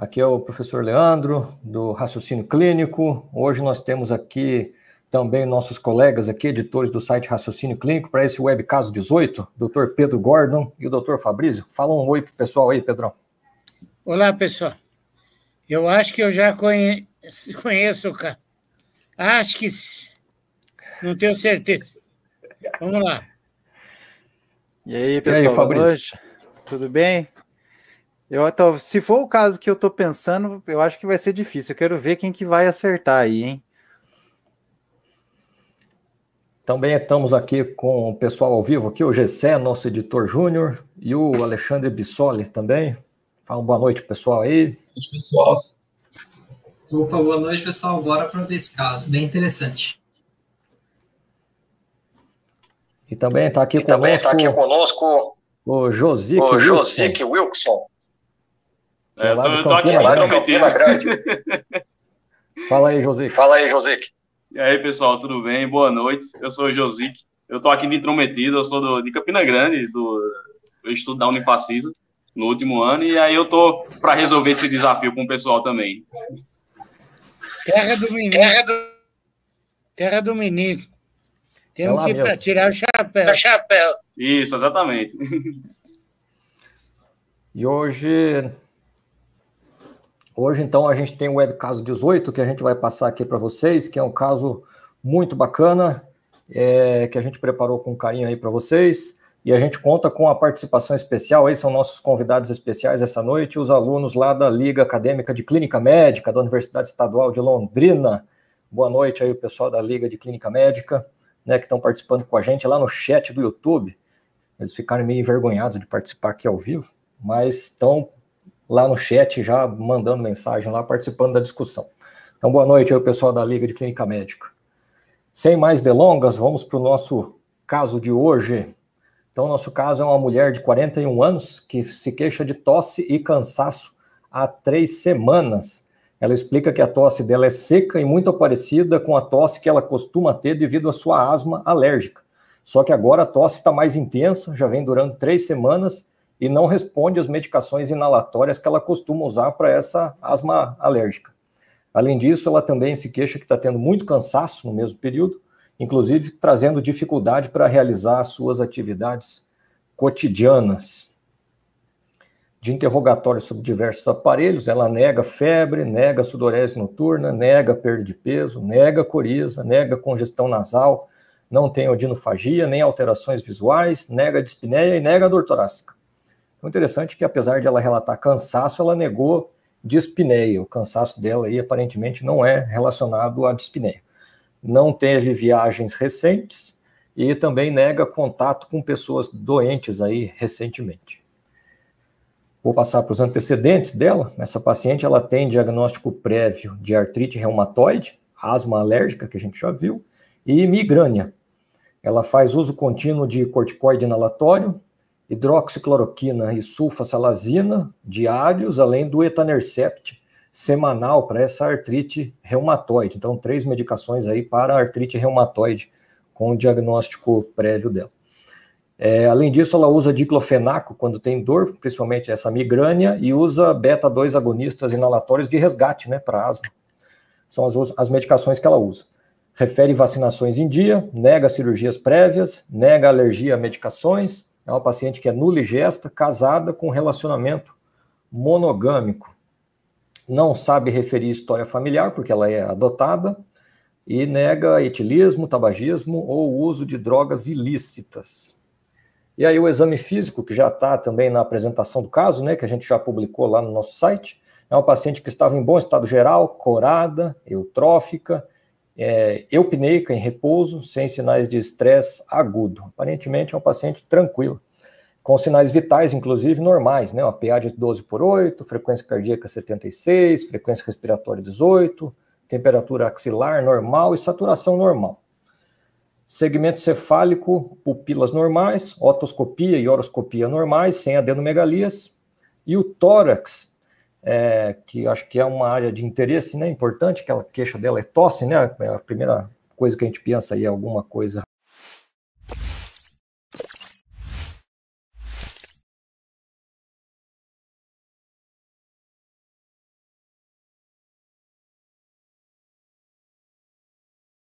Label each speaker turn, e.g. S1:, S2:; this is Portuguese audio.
S1: Aqui é o professor Leandro, do Raciocínio Clínico. Hoje nós temos aqui também nossos colegas aqui, editores do site Raciocínio Clínico, para esse web caso 18, doutor Pedro Gordon e o doutor Fabrício. Fala um oi o pessoal aí, Pedrão. Olá, pessoal. Eu acho que eu já conhe... conheço o cara. Acho que não tenho certeza. Vamos lá. E aí, pessoal, e aí, Fabrício? Tudo bem? Eu, se for o caso que eu tô pensando, eu acho que vai ser difícil. Eu quero ver quem que vai acertar aí, hein? Também estamos aqui com o pessoal ao vivo aqui, o Gessé, nosso editor júnior, e o Alexandre Bissoli também. Fala boa noite, pessoal aí. Boa noite, pessoal. Opa, boa noite, pessoal. Bora para ver esse caso, bem interessante. E também está aqui, conosco, também tá aqui conosco o Josique o Wilson. Josique Wilson. É, eu tô, aqui tô intrometido. É Fala aí, José. Fala aí, José. E aí, pessoal, tudo bem? Boa noite. Eu sou o Josic. Eu tô aqui de intrometido, eu sou do, de Campina Grande, do, eu estudo da Unifacisa no último ano, e aí eu tô para resolver esse desafio com o pessoal também. Terra do ministro. Terra do, ministro. Temos que tirar o chapéu. o chapéu. Isso, exatamente. E hoje Hoje, então, a gente tem o web caso 18, que a gente vai passar aqui para vocês, que é um caso muito bacana, é, que a gente preparou com carinho aí para vocês. E a gente conta com a participação especial, aí são nossos convidados especiais essa noite, os alunos lá da Liga Acadêmica de Clínica Médica, da Universidade Estadual de Londrina. Boa noite aí, o pessoal da Liga de Clínica Médica, né, que estão participando com a gente lá no chat do YouTube. Eles ficaram meio envergonhados de participar aqui ao vivo, mas estão lá no chat, já mandando mensagem lá, participando da discussão. Então, boa noite aí, pessoal da Liga de Clínica Médica. Sem mais delongas, vamos para o nosso caso de hoje. Então, nosso caso é uma mulher de 41 anos que se queixa de tosse e cansaço há três semanas. Ela explica que a tosse dela é seca e muito parecida com a tosse que ela costuma ter devido à sua asma alérgica. Só que agora a tosse está mais intensa, já vem durando três semanas e não responde às medicações inalatórias que ela costuma usar para essa asma alérgica. Além disso, ela também se queixa que está tendo muito cansaço no mesmo período, inclusive trazendo dificuldade para realizar suas atividades cotidianas. De interrogatório sobre diversos aparelhos, ela nega febre, nega sudorese noturna, nega perda de peso, nega coriza, nega congestão nasal, não tem odinofagia, nem alterações visuais, nega dispneia e nega dor torácica. Então, interessante é que, apesar de ela relatar cansaço, ela negou dispneia. O cansaço dela aí, aparentemente, não é relacionado à dispneia. Não teve viagens recentes e também nega contato com pessoas doentes aí recentemente. Vou passar para os antecedentes dela. Essa paciente ela tem diagnóstico prévio de artrite reumatoide, asma alérgica, que a gente já viu, e migrânia. Ela faz uso contínuo de corticoide inalatório, hidroxicloroquina e sulfasalazina diários, além do etanercept semanal para essa artrite reumatoide. Então, três medicações aí para a artrite reumatoide com o diagnóstico prévio dela. É, além disso, ela usa diclofenaco quando tem dor, principalmente essa migrânia, e usa beta-2 agonistas inalatórios de resgate, né, para asma. São as, as medicações que ela usa. Refere vacinações em dia, nega cirurgias prévias, nega alergia a medicações, é uma paciente que é nuligesta, casada com relacionamento monogâmico. Não sabe referir história familiar, porque ela é adotada, e nega etilismo, tabagismo ou uso de drogas ilícitas. E aí o exame físico, que já está também na apresentação do caso, né, que a gente já publicou lá no nosso site, é uma paciente que estava em bom estado geral, corada, eutrófica, é, eupneica em repouso, sem sinais de estresse agudo. Aparentemente é um paciente tranquilo, com sinais vitais, inclusive, normais, né? Uma PA de 12 por 8, frequência cardíaca 76, frequência respiratória 18, temperatura axilar normal e saturação normal. Segmento cefálico, pupilas normais, otoscopia e horoscopia normais, sem adenomegalias. E o tórax é, que acho que é uma área de interesse né, importante, aquela queixa dela é tosse, né? É a primeira coisa que a gente pensa aí é alguma coisa